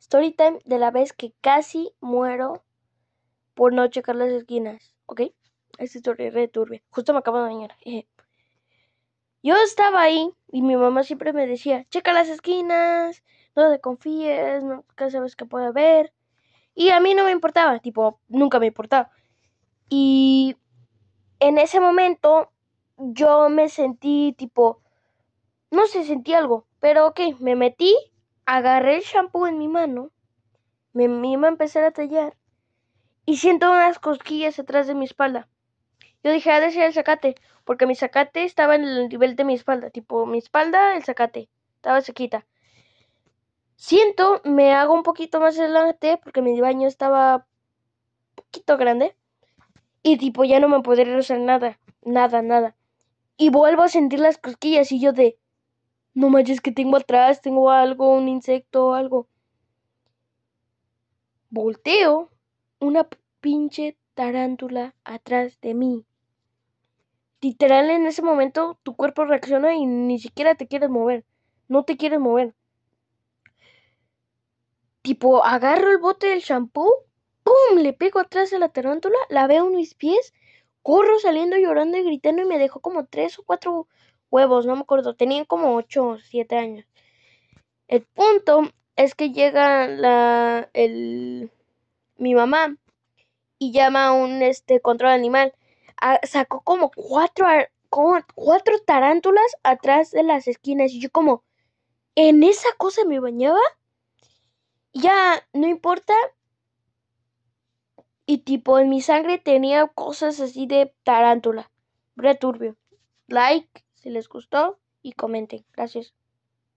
Storytime de la vez que casi muero por no checar las esquinas, ¿ok? Esta historia es re turbia. Justo me acabo de bañar. Yo estaba ahí y mi mamá siempre me decía, checa las esquinas, no te confíes, nunca sabes qué puede haber. Y a mí no me importaba, tipo, nunca me importaba. Y en ese momento yo me sentí tipo, no sé, sentí algo, pero ok, me metí agarré el shampoo en mi mano, me, iba a empezar a tallar y siento unas cosquillas atrás de mi espalda. Yo dije, ha de ser el zacate, porque mi zacate estaba en el nivel de mi espalda, tipo mi espalda, el zacate, estaba sequita. Siento, me hago un poquito más adelante porque mi baño estaba poquito grande y tipo ya no me podría usar nada, nada, nada. Y vuelvo a sentir las cosquillas y yo de, no manches, que tengo atrás, tengo algo, un insecto, algo. Volteo, una pinche tarántula atrás de mí. Literal, en ese momento tu cuerpo reacciona y ni siquiera te quieres mover. No te quieres mover. Tipo, agarro el bote del shampoo, ¡pum! Le pego atrás a la tarántula, la veo en mis pies, corro saliendo llorando y gritando y me dejó como tres o cuatro huevos, no me acuerdo, tenían como 8 o 7 años. El punto es que llega la, mi mamá y llama a un este, control animal. Ah, sacó como cuatro, cuatro tarántulas atrás de las esquinas y yo como, ¿en esa cosa me bañaba? Ya, no importa. Y tipo, en mi sangre tenía cosas así de tarántula. Returbio. Like les gustó y comenten. Gracias.